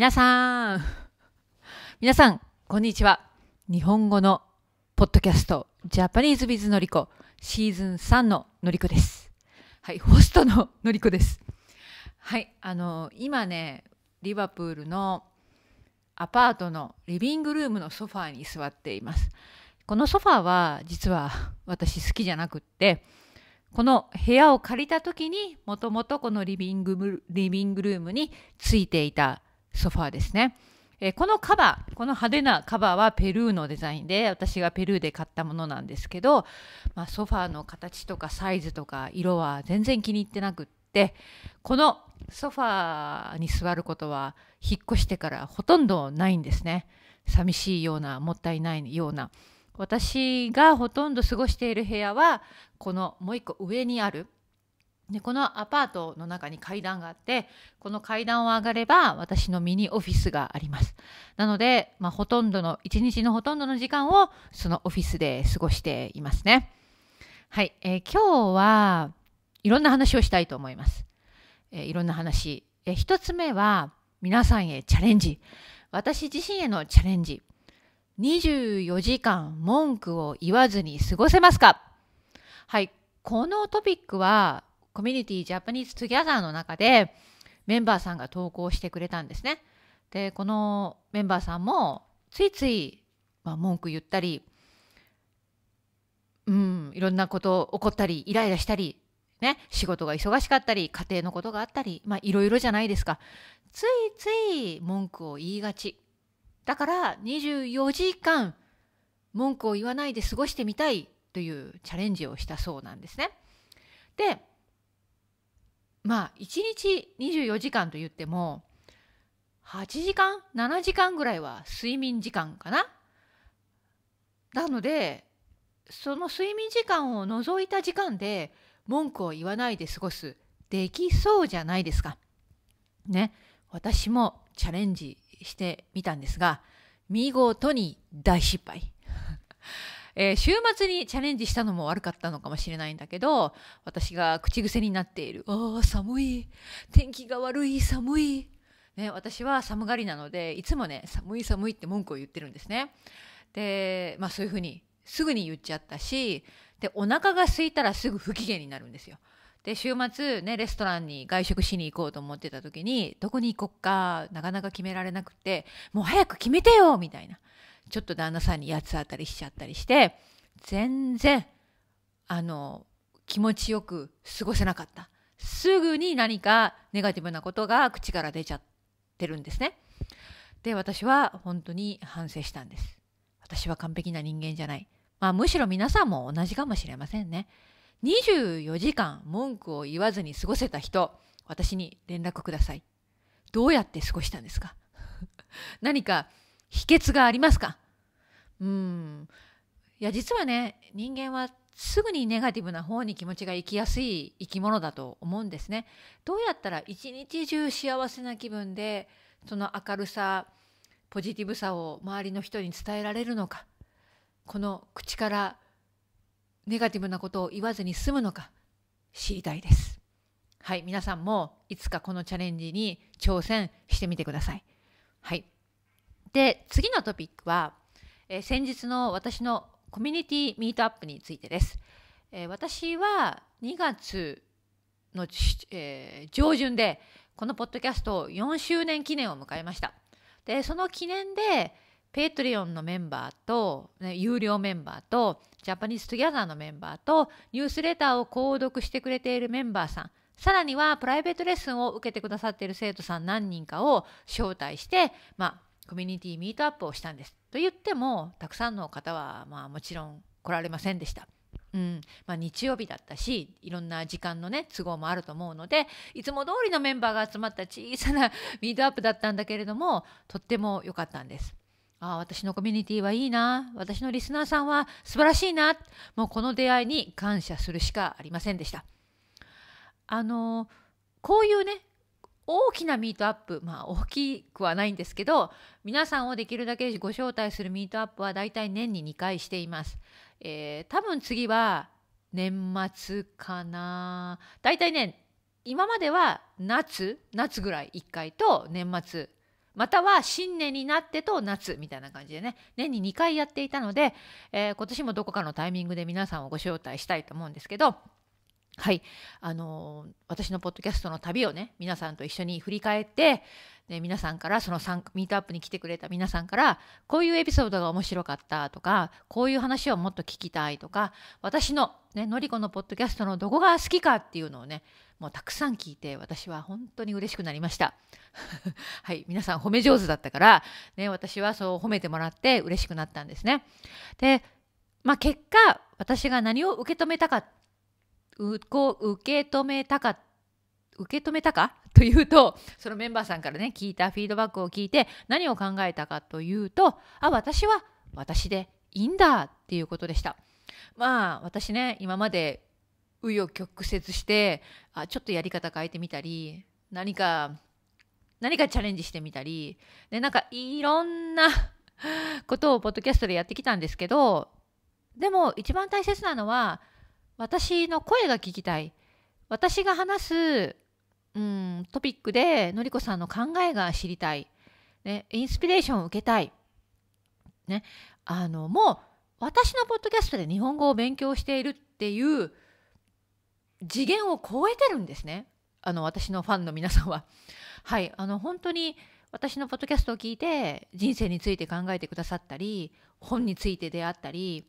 皆さん皆さんこんにちは日本語のポッドキャストジャパニーズビズのりこシーズン3ののりこですはいホストののりこですはいあの今ねリバプールのアパートのリビングルームのソファーに座っていますこのソファーは実は私好きじゃなくってこの部屋を借りた時にもともとこのリビングリビングルームについていたソファーですね。えこのカバーこの派手なカバーはペルーのデザインで私がペルーで買ったものなんですけど、まあ、ソファーの形とかサイズとか色は全然気に入ってなくってこのソファーに座ることは引っ越してからほとんどないんですね寂しいようなもったいないような私がほとんど過ごしている部屋はこのもう一個上にあるでこのアパートの中に階段があってこの階段を上がれば私のミニオフィスがありますなので、まあ、ほとんどの一日のほとんどの時間をそのオフィスで過ごしていますねはい、えー、今日はいろんな話をしたいと思います、えー、いろんな話、えー、一つ目は皆さんへチャレンジ私自身へのチャレンジ24時間文句を言わずに過ごせますかはいこのトピックはコミュニティジャパニーズ・トゥギャザーの中でメンバーさんが投稿してくれたんですね。でこのメンバーさんもついつい、まあ、文句言ったり、うん、いろんなこと起こったりイライラしたり、ね、仕事が忙しかったり家庭のことがあったり、まあ、いろいろじゃないですかついつい文句を言いがちだから24時間文句を言わないで過ごしてみたいというチャレンジをしたそうなんですね。でまあ1日24時間と言っても8時間7時間ぐらいは睡眠時間かななのでその睡眠時間を除いた時間で文句を言わないで過ごすできそうじゃないですか。ね私もチャレンジしてみたんですが見事に大失敗。えー、週末にチャレンジしたのも悪かったのかもしれないんだけど、私が口癖になっている、ああ、寒い。天気が悪い、寒い。ね、私は寒がりなので、いつもね、寒い寒いって文句を言ってるんですね。で、まあそういうふうにすぐに言っちゃったし、で、お腹が空いたらすぐ不機嫌になるんですよ。で週末ねレストランに外食しに行こうと思ってた時にどこに行こっかなかなか決められなくてもう早く決めてよみたいなちょっと旦那さんに八つ当たりしちゃったりして全然あの気持ちよく過ごせなかったすぐに何かネガティブなことが口から出ちゃってるんですねで私は本当に反省したんです私は完璧な人間じゃないまあむしろ皆さんも同じかもしれませんね24時間文句を言わずに過ごせた人、私に連絡ください。どうやって過ごしたんですか 何か秘訣がありますかうん。いや、実はね、人間はすぐにネガティブな方に気持ちが行きやすい生き物だと思うんですね。どうやったら一日中幸せな気分で、その明るさ、ポジティブさを周りの人に伝えられるのか。この口からネガティブなことを言わずに済むのか知りたいです。はい、皆さんもいつかこのチャレンジに挑戦してみてください。はい。で、次のトピックは、えー、先日の私のコミュニティミートアップについてです。えー、私は2月の、えー、上旬でこのポッドキャストを4周年記念を迎えました。で、その記念で、ペイトリオンのメンバーと、ね、有料メンバーと、ジャパニーズ・トゥギャザーのメンバーと、ニュースレターを購読してくれているメンバーさん、さらにはプライベートレッスンを受けてくださっている生徒さん何人かを招待して、まあ、コミュニティミートアップをしたんです。と言っても、たくさんの方は、まあ、もちろん来られませんでした。うんまあ、日曜日だったしいろんな時間のね都合もあると思うのでいつも通りのメンバーが集まった小さな ミートアップだったんだけれどもとっても良かったんです。あ私のコミュニティはいいな私のリスナーさんは素晴らしいなもうこの出会いに感謝するしかありませんでした。あのこういうね大きなミートアップまあ大きくはないんですけど皆さんをできるだけご招待するミートアップはだいたい年に2回しています。えー、多分次は年末かなだいたいね今までは夏夏ぐらい1回と年末または新年になってと夏みたいな感じでね年に2回やっていたので、えー、今年もどこかのタイミングで皆さんをご招待したいと思うんですけどはい、あの私のポッドキャストの旅をね皆さんと一緒に振り返ってで皆さんからそのミートアップに来てくれた皆さんからこういうエピソードが面白かったとかこういう話をもっと聞きたいとか私の、ね、のりこのポッドキャストのどこが好きかっていうのをねもうたくさん聞いて私は本当に嬉しくなりました。はい、皆さん褒め上手だったから、ね、私はそう褒めてもらって嬉しくなったんですね。で、まあ、結果私が何を受け止めたかっうこう受け止めたか受け止めたか というとそのメンバーさんからね聞いたフィードバックを聞いて何を考えたかというとあ私は私でいいんだっていうことでした。まあ私ね今まで紆余曲折してあちょっとやり方変えてみたり何か何かチャレンジしてみたりでなんかいろんな ことをポッドキャストでやってきたんですけどでも一番大切なのは私の声が聞きたい私が話す、うん、トピックでのりこさんの考えが知りたい、ね、インスピレーションを受けたい、ね、あのもう私のポッドキャストで日本語を勉強しているっていう次元を超えてるんですねあの私のファンの皆さんは。はいあの本当に私のポッドキャストを聞いて人生について考えてくださったり本について出会ったり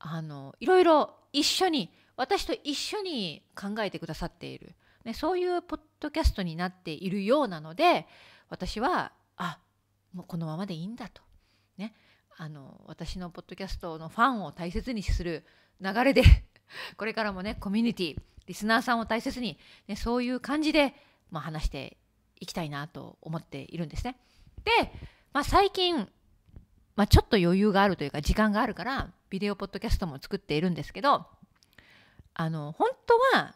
あのいろいろ一緒に私と一緒に考えてくださっている、ね、そういうポッドキャストになっているようなので私はあもうこのままでいいんだと、ね、あの私のポッドキャストのファンを大切にする流れで これからもねコミュニティリスナーさんを大切に、ね、そういう感じで、まあ、話していきたいなと思っているんですね。で、まあ、最近、まあ、ちょっと余裕があるというか時間があるからビデオポッドキャストも作っているんですけどあの本当は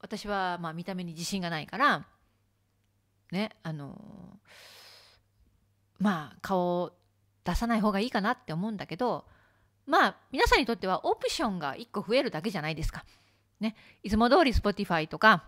私はまあ見た目に自信がないからねあのまあ顔を出さない方がいいかなって思うんだけどまあ皆さんにとってはオプションが1個増えるだけじゃないですか。ね、いつも通り Spotify とか、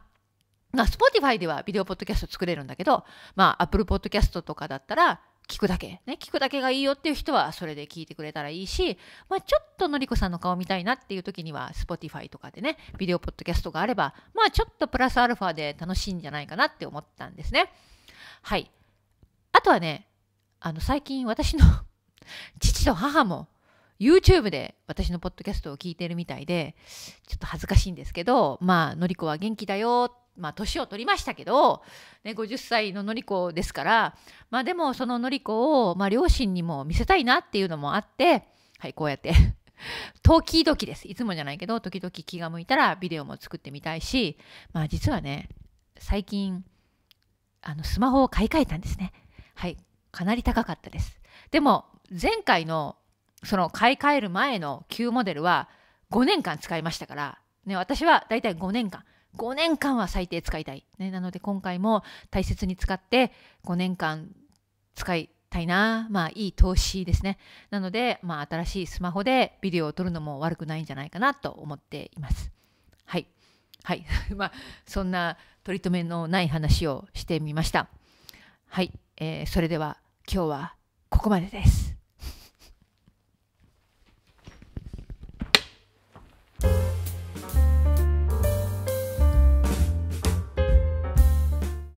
まあ、Spotify ではビデオポッドキャスト作れるんだけど、まあ、Apple Podcast とかだったら聞くだけ、ね、聞くだけがいいよっていう人はそれで聞いてくれたらいいし、まあ、ちょっとのりこさんの顔見たいなっていう時には Spotify とかでねビデオポッドキャストがあればまあちょっとプラスアルファで楽しいんじゃないかなって思ったんですねはいあとはねあの最近私の 父と母も YouTube で私のポッドキャストを聞いてるみたいで、ちょっと恥ずかしいんですけど、まあ、のりこは元気だよ、まあ、年を取りましたけど、ね、50歳ののりこですから、まあ、でも、そののりこを、まあ、両親にも見せたいなっていうのもあって、はい、こうやって 時々です。いつもじゃないけど、時々気が向いたらビデオも作ってみたいし、まあ、実はね、最近、あの、スマホを買い替えたんですね。はい、かなり高かったです。でも、前回のその買い替える前の旧モデルは5年間使いましたから、ね、私はだいたい5年間。5年間は最低使いたい。ね、なので今回も大切に使って5年間使いたいな。まあいい投資ですね。なので、まあ新しいスマホでビデオを撮るのも悪くないんじゃないかなと思っています。はい。はい。まあそんな取り留めのない話をしてみました。はい。えー、それでは今日はここまでです。